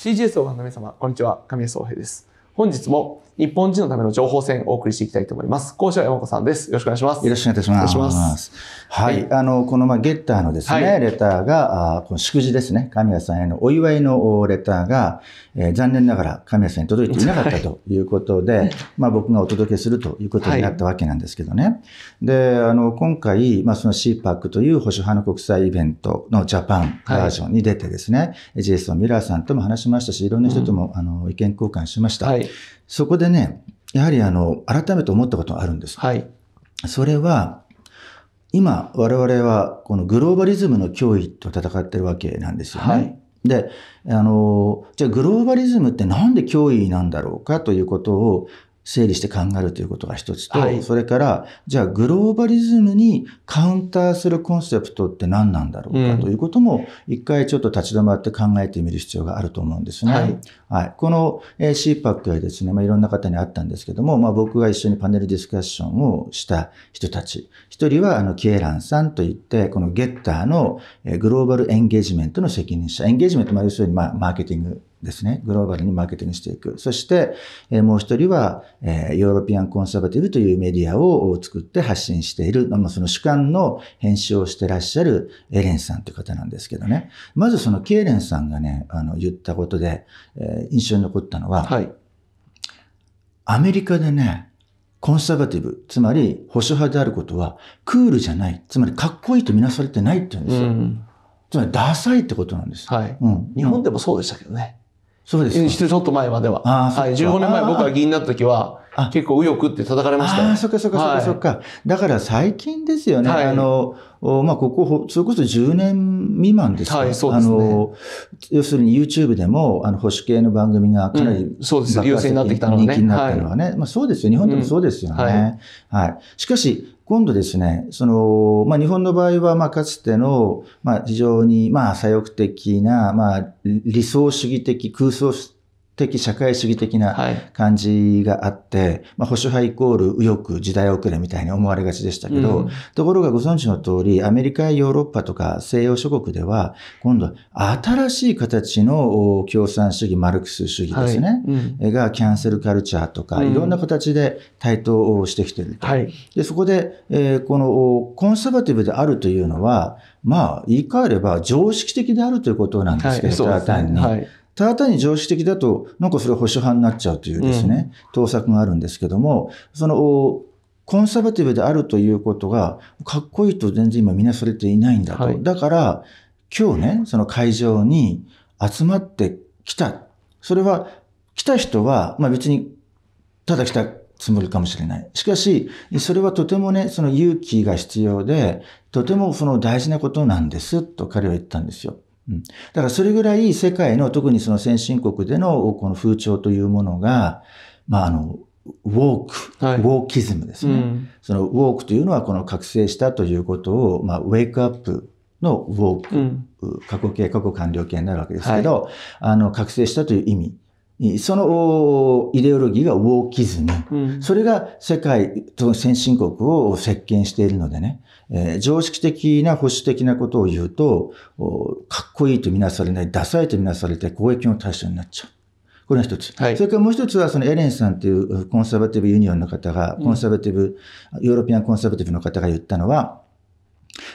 CGS をご覧の皆様、こんにちは。神谷宗平です。本日も日本人のための情報戦をお送りしていきたいと思います。講師は山子さんです。よろしくお願いします。よろしくお願いいたします。はい。あの、この、まあ、ゲッターのですね、はい、レターが、あこの祝辞ですね、神谷さんへのお祝いのレターが、えー、残念ながら神谷さんに届いていなかったということで、はい、まあ、僕がお届けするということになったわけなんですけどね。はい、で、あの、今回、まあ、その CPAC という保守派の国際イベントのジャパンバージョンに出てですね、ジェイソン・ミラーさんとも話しましたし、いろんな人とも、うん、あの、意見交換しました。はいそこでね、やはりあの、改めて思ったことがあるんです。はい。それは、今、我々は、このグローバリズムの脅威と戦ってるわけなんですよね。はい。で、あの、じゃあグローバリズムってなんで脅威なんだろうかということを、整理して考えるということが一つと、はい、それから、じゃあグローバリズムにカウンターするコンセプトって何なんだろうかということも、一回ちょっと立ち止まって考えてみる必要があると思うんですね。はい。はい、この CPAC はですね、まあ、いろんな方にあったんですけども、まあ、僕が一緒にパネルディスカッションをした人たち。一人は、あの、キエランさんといって、このゲッターのグローバルエンゲージメントの責任者。エンゲージメント、まあ、要するに、まあ、マーケティングですね。グローバルにマーケティングしていく。そして、えもう一人は、えヨーロピアンコンサバティブというメディアを作って発信している、まあ、その主観の編集をしてらっしゃるエレンさんという方なんですけどね。まずそのケーレンさんがね、あの、言ったことで、え印象に残ったのは、はい、アメリカでね、コンサバティブ、つまり保守派であることは、クールじゃない、つまりかっこいいとみなされてないって言うんですよ。うん、つまりダサいってことなんです。はい、うん、日本でもそうでしたけどね。そうですしちょっと前までは。はい、15年前僕が議員になった時は、結構右翼って叩かれました。ああ、そっかそっかそっかそっか、はい。だから最近ですよね。はい、あの、まあ、ここ、それこそ10年未満ですか、はい、そうですね。あの、要するに YouTube でも、あの、保守系の番組がかなり、うん、そうです優勢になってきたのね。人気になったのはね。はい、まあ、そうですよ。日本でもそうですよね。はい。はい、しかし、今度ですね、その、まあ、日本の場合は、まかつての、まあ、非常に、まあ、左翼的な、まあ、理想主義的、空想的社会主義的な感じがあって、はい、まあ、保守派イコール右翼、時代遅れみたいに思われがちでしたけど、うん、ところがご存知の通り、アメリカ、ヨーロッパとか西洋諸国では、今度は新しい形の共産主義、マルクス主義ですね、はいうん、がキャンセルカルチャーとか、いろんな形で台頭をしてきてると、うん、でそこで、えー、このコンサバティブであるというのは、まあ、言い換えれば常識的であるということなんですけど、はい、単に。はいただ単に常識的だと、なんかそれは保守派になっちゃうというですね、盗作があるんですけども、その、コンサバティブであるということが、かっこいいと全然今みなそれていないんだと。だから、今日ね、その会場に集まってきた。それは、来た人は、まあ別に、ただ来たつもりかもしれない。しかし、それはとてもね、その勇気が必要で、とてもその大事なことなんです、と彼は言ったんですよ。うん、だからそれぐらい世界の特にその先進国でのこの風潮というものが、まあ、あのウォーク、はい、ウォーキズムですね、うん、そのウォークというのはこの覚醒したということを、まあ、ウェイクアップのウォーク、うん、過去形過去完了形になるわけですけど、はい、あの覚醒したという意味そのイデオロギーがウォーキズム、うん、それが世界と先進国を席巻しているのでねえー、常識的な保守的なことを言うと、かっこいいとみなされない、ダサいとみなされて攻撃の対象になっちゃう。これが一つ。はい、それからもう一つは、そのエレンさんというコンサバティブユニオンの方が、コンサバティブ、うん、ヨーロピアンコンサバティブの方が言ったのは、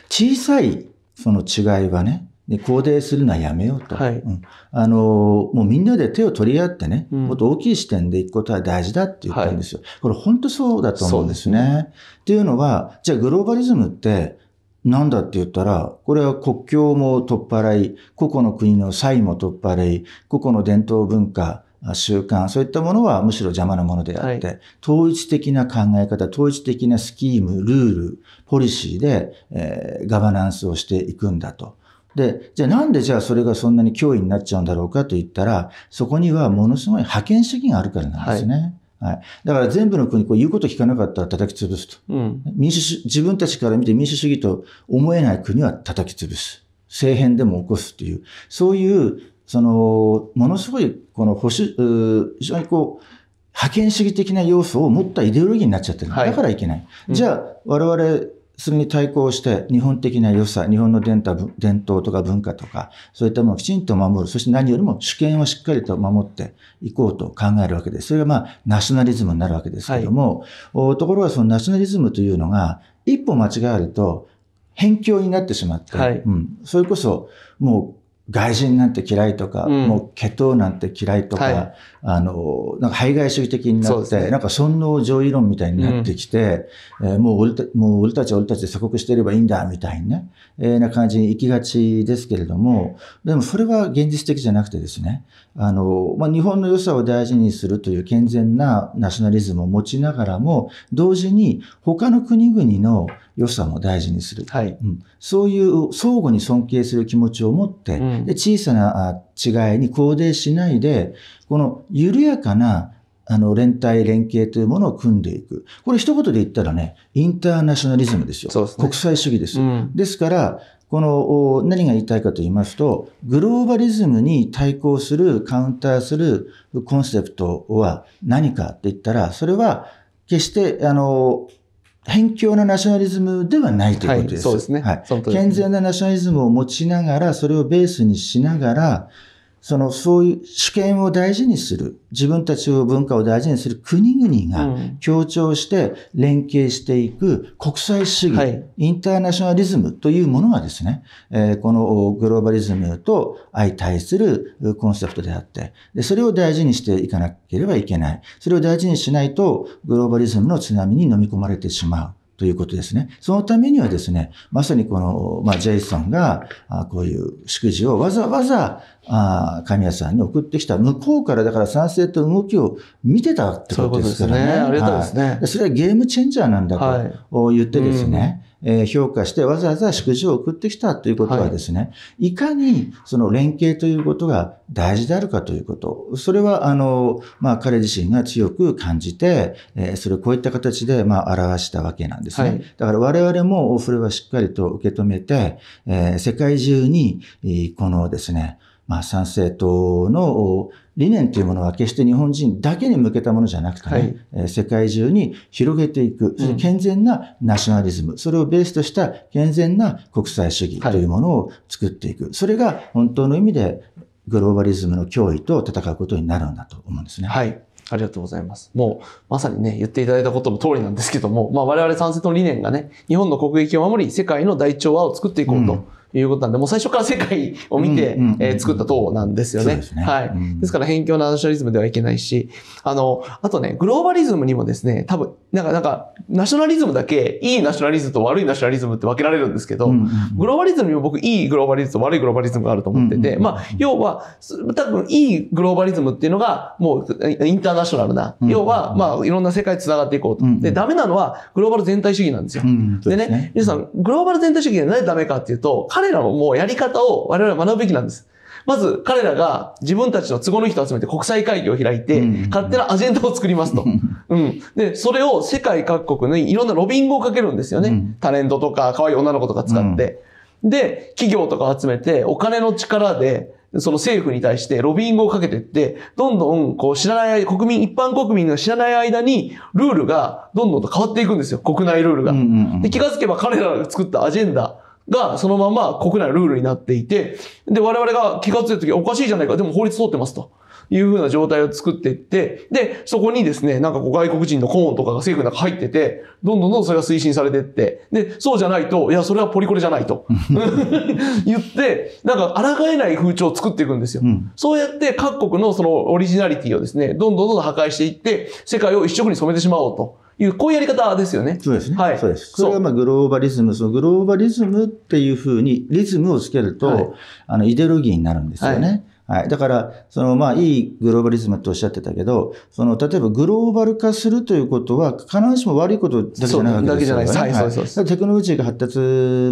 小さいその違いはね、で高齢するのはやめようと、はいうん、あのもうみんなで手を取り合ってね、うん、もっと大きい視点でいくことは大事だって言ったんですよ。はい、これ本当そうだと思うんですね。すねっていうのは、じゃあグローバリズムってなんだって言ったら、これは国境も取っ払い、個々の国の差異も取っ払い、個々の伝統文化、習慣、そういったものはむしろ邪魔なものであって、はい、統一的な考え方、統一的なスキーム、ルール、ポリシーで、えー、ガバナンスをしていくんだと。で、じゃあなんでじゃあそれがそんなに脅威になっちゃうんだろうかと言ったら、そこにはものすごい覇権主義があるからなんですね。はい、はい、だから全部の国、こう言うこと聞かなかったら叩き潰すと、うん、民主主。自分たちから見て民主主義と思えない国は叩き潰す。政変でも起こすという、そういう、その、ものすごい、この保守、う非常にこう、覇権主義的な要素を持ったイデオロギーになっちゃってる。だからいけない。いうん、じゃあ、我々、それに対抗して日本的な良さ、日本の伝統とか文化とか、そういったものをきちんと守る。そして何よりも主権をしっかりと守っていこうと考えるわけです。それがまあ、ナショナリズムになるわけですけども、はい、ところがそのナショナリズムというのが、一歩間違えると、辺境になってしまって、はい、うん、それこそ、もう外人なんて嫌いとか、うん、もう血統なんて嫌いとか、はい、あの、なんか排外主義的になって、ね、なんか尊王上位論みたいになってきて、うん、えー、もう俺たもう俺たちは俺たちで鎖国していればいいんだ、みたいなね、えー、な感じに行きがちですけれども、でもそれは現実的じゃなくてですね、あの、まあ、日本の良さを大事にするという健全なナショナリズムを持ちながらも、同時に他の国々の良さも大事にする。はい、うん、そういう相互に尊敬する気持ちを持って、うんで小さな違いに肯定しないで、この緩やかなあの、連帯連携というものを組んでいく。これ一言で言ったらね、インターナショナリズムですよ。すね、国際主義です。うん、ですから、この、何が言いたいかと言いますと、グローバリズムに対抗する、カウンターするコンセプトは何かって言ったら、それは決して、あの、偏境のナショナリズムではないということです。はい、そうですね。はい、健全なナショナリズムを持ちながら、それをベースにしながら、そのそういう主権を大事にする、自分たちの文化を大事にする国々が協調して連携していく国際主義、はい、インターナショナリズムというものがですね、えー、このグローバリズムと相対するコンセプトであってで、それを大事にしていかなければいけない。それを大事にしないとグローバリズムの津波に飲み込まれてしまう。ということですね。そのためにはですね、まさにこの、まあ、ジェイソンが、あこういう祝辞をわざわざ、あ神谷さんに送ってきた、向こうからだから賛成と動きを見てたってことですからね。そううですね。ありがたいですね、はい、それはゲームチェンジャーなんだと言ってですね、はいうんえ評価してわざわざ祝辞を送ってきたということはですね、はい、いかにその連携ということが大事であるかということ、それはあの、まあ、彼自身が強く感じて、えそれをこういった形でま表したわけなんですね。はい、だから我々もそれはしっかりと受け止めて、え世界中に、このですね、まあ、参政党の理念というものは決して日本人だけに向けたものじゃなくてね、はい、世界中に広げていく、そ健全なナショナリズム、うん、それをベースとした健全な国際主義というものを作っていく。はい、それが本当の意味でグローバリズムの脅威と戦うことになるんだと思うんですね。はい。ありがとうございます。もう、まさにね、言っていただいたことの通りなんですけども、まあ、我々賛成の理念がね、日本の国益を守り、世界の大調和を作っていこうと。うんいうことなんで、もう最初から世界を見て、え作った党なんですよね。ねはい。ですから、辺境のナショナリズムではいけないし、あの、あとね、グローバリズムにもですね、多分、なんか、なんか、ナショナリズムだけ、いいナショナリズムと悪いナショナリズムって分けられるんですけど、グローバリズムにも僕、いいグローバリズムと悪いグローバリズムがあると思ってて、まあ、要は、多分、いいグローバリズムっていうのが、もう、インターナショナルな、要は、まあ、いろんな世界繋がっていこうと。で、ダメなのは、グローバル全体主義なんですよ。でね、皆さん、グローバル全体主義でなぜダメかっていうと、彼彼らのもうやり方を我々は学ぶべきなんです。まず彼らが自分たちの都合の人を集めて国際会議を開いて、勝手なアジェンダを作りますと。うん。で、それを世界各国にいろんなロビングをかけるんですよね。タレントとか、可愛い女の子とか使って。で、企業とか集めて、お金の力で、その政府に対してロビングをかけてって、どんどんこう知らない、国民、一般国民が知らない間に、ルールがどんどんと変わっていくんですよ。国内ルールが。で、気がつけば彼らが作ったアジェンダがそのまま国内のルールになっていて、で、我々が気がついた時おかしいじゃないか、でも法律通ってますと。いうふうな状態を作っていって、で、そこにですね、なんかこう外国人の顧問とかが政府の中入ってて、どんどんどんどんそれが推進されていって、で、そうじゃないと、いや、それはポリコレじゃないと 言って、なんか抗えない風潮を作っていくんですよ、うん。そうやって各国のそのオリジナリティをですね、どんどんどんどん破壊していって、世界を一色に染めてしまおうと。いう、こういうやり方ですよね。そうですね。はい。そうです。それがまあグローバリズム、そのグローバリズムっていうふうにリズムをつけると、はい、あの、イデオロギーになるんですよね。はいはい。だから、その、まあ、いいグローバリズムとおっしゃってたけど、その、例えばグローバル化するということは、必ずしも悪いことだけじゃないわけですよね。だけじゃないです。はい、そうそうテクノロジーが発達、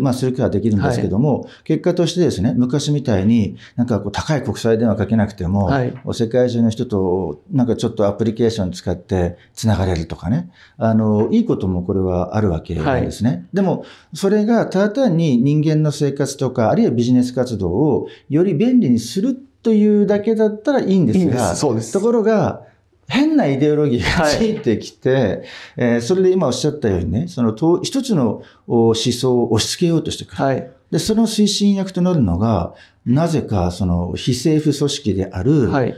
まあ、するかはできるんですけども、はい、結果としてですね、昔みたいに、なんかこう、高い国際電話かけなくても、はい、世界中の人と、なんかちょっとアプリケーション使って繋がれるとかね。あの、いいこともこれはあるわけなんですね。はい、でも、それがただ単に人間の生活とか、あるいはビジネス活動をより便利にするってというだけだったらいいんですが、いいすところが、変なイデオロギーがついてきて、はい、えー、それで今おっしゃったようにね、その一つの思想を押し付けようとしてくる。はい、で、その推進役となるのが、なぜかその非政府組織である、はい、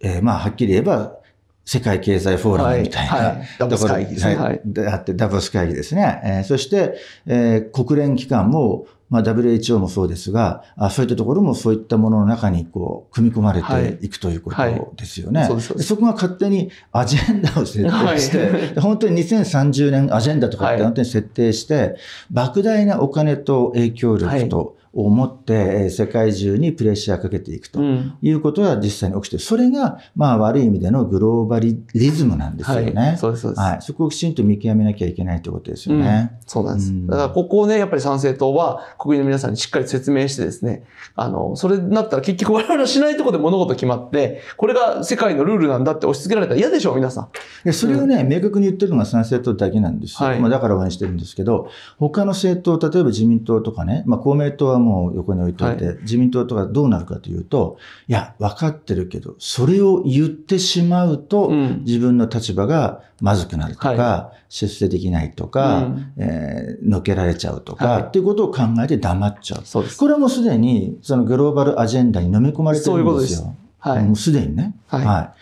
えー、まあ、はっきり言えば、世界経済フォーラムみたいな、はいはい、ダボス会議ですね。はい、あって、ダボス会議ですね。えー、そして、えー、国連機関もまあ、WHO もそうですが、あそういったところもそういったものの中にこう組み込まれていくということですよね。そこが勝手にアジェンダを設定して、はい、本当に2030年アジェンダとかって本当に設定して、莫大なお金と影響力と、を持って世界中にプレッシャーかけていくということが実際に起きてる。それが、まあ悪い意味でのグローバリリズムなんですよね。はい、そうです、そうです。はい。そこをきちんと見極めなきゃいけないということですよね。うん、そうなんです、うん。だからここをね、やっぱり参政党は国民の皆さんにしっかり説明してですね、あの、それになったら結局我々はしないところで物事決まって、これが世界のルールなんだって押し付けられたら嫌でしょう、皆さん。いや、それをね、うん、明確に言ってるのが参政党だけなんですよ。はい、まあだから応援してるんですけど、他の政党、例えば自民党とかね、まあ公明党はもう横に置いといて、はい、自民党とかどうなるかというと、いや、分かってるけど、それを言ってしまうと、うん、自分の立場がまずくなるとか、はい、出世できないとか、うん、えー、のけられちゃうとか、はい、っていうことを考えて黙っちゃう。そうですこれはもうすでに、そのグローバルアジェンダに飲み込まれてるんですよ。そういうことです。はい。もうすでにね。はい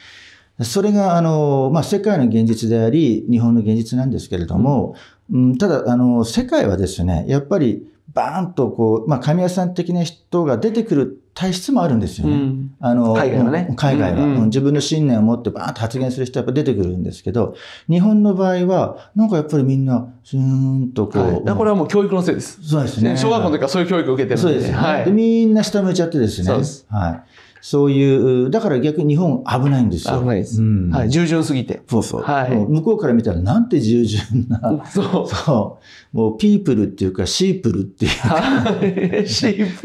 それが、あの、まあ、世界の現実であり、日本の現実なんですけれども、うん、ただ、あの、世界はですね、やっぱり、バーンとこう、まあ、神谷さん的な人が出てくる体質もあるんですよね。うん、あの海外はね。海外は、うんうん、自分の信念を持ってバーンと発言する人はやっぱ出てくるんですけど、日本の場合は、なんかやっぱりみんな、スーンとこう。はい、これはもう教育のせいです。そうですね。小学校の時からそういう教育を受けてるんで。そうです、ね、はいで。みんな下向いちゃってですね。そうです。はい。そういう、だから逆に日本危ないんですよ。危ないです。うん、はい。従順すぎて。そうそう。はい。向こうから見たらなんて従順な。そう。そう。もうピープルっていうかシープルっていうシー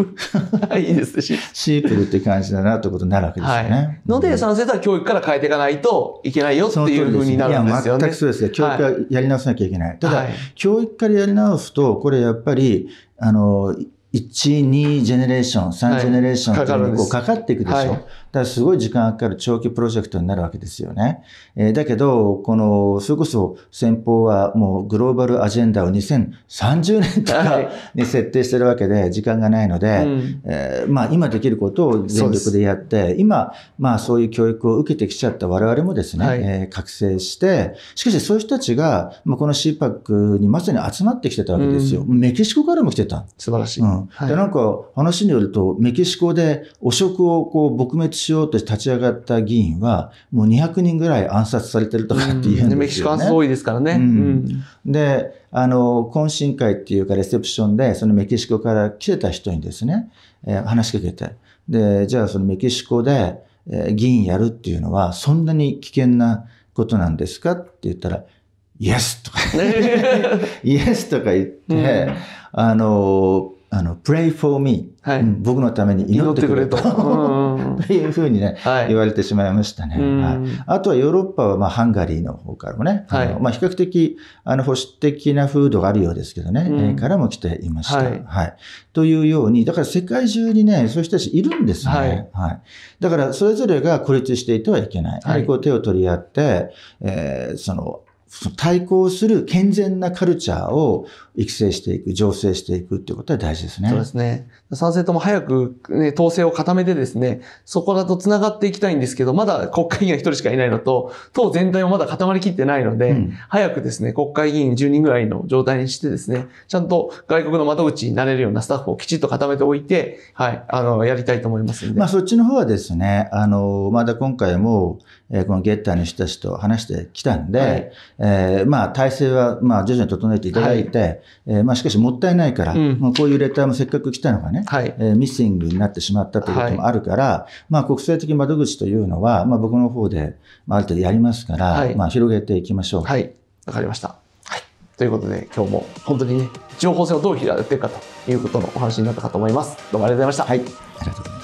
プル。いいですね。シープルって感じだなってことになるわけですよね。はい、ので、その先生は教育から変えていかないといけないよっていうふうになるんですよね。いや、全くそうですが、教育はやり直さなきゃいけない。はい、ただ、はい、教育からやり直すと、これやっぱり、あの、1、2ジェネレーション、3ジェネレーションと、はい、かかっていくでしょ。はい、だからすごい時間がかかる長期プロジェクトになるわけですよね。えー、だけど、この、それこそ先方はもうグローバルアジェンダを2030年とかに設定してるわけで、時間がないので、うん、えー、まあ今できることを全力でやって、今、まあそういう教育を受けてきちゃった我々もですね、はい、えー、覚醒して、しかしそういう人たちが、まあ、この CPAC にまさに集まってきてたわけですよ。うん、メキシコからも来てた。素晴らしい。うん、はい、でなんか話によると、メキシコで汚職をこう撲滅ししようと立ち上がった議員は、もう200人ぐらい暗殺されてるとかっていうんですよね。メキシコ暗殺多いですからね。うん、で、あの、懇親会っていうかレセプションで、そのメキシコから来てた人にですね、えー、話しかけて、で、じゃあそのメキシコで、えー、議員やるっていうのは、そんなに危険なことなんですかって言ったら、イエスとか、イエスとか言って、うん、あの、あの、pray for me、はい、僕のために祈ってくれと。というふうにね、はい、言われてしまいましたね。はい、あとはヨーロッパはまあハンガリーの方からもね、はい、まあ、比較的あの保守的な風土があるようですけどね、うん、からも来ていました、はいというように、だから世界中にね、そういう人たちいるんですね。はいだからそれぞれが孤立していてはいけない。はい、こう手を取り合って、えー、その対抗する健全なカルチャーを育成していく、醸成していくっていうことは大事ですね。そうですね。賛成とも早く、ね、統制を固めてですね、そこだと繋がっていきたいんですけど、まだ国会議員が一人しかいないのと、党全体もまだ固まりきってないので、うん、早くですね、国会議員10人ぐらいの状態にしてですね、ちゃんと外国の窓口になれるようなスタッフをきちっと固めておいて、はい、あの、やりたいと思いますまあ、そっちの方はですね、あの、まだ今回も、えー、このゲッターの人たちと話してきたんで、はい、えー、まあ、体制は、まあ、徐々に整えていただいて、はい、えー、まあ、しかしもったいないから、うん、こういうレターもせっかく来たのがね、はい、えー、ミッシングになってしまったということもあるから、はい、まあ、国際的窓口というのは、まあ、僕の方で、まあ、ある程度やりますから、まあ、広げていきましょう。はい、わかりました。ということで今日も本当にね情報戦をどう広げていくかということのお話になったかと思いますどうもありがとうございました、はい、ありがとうございます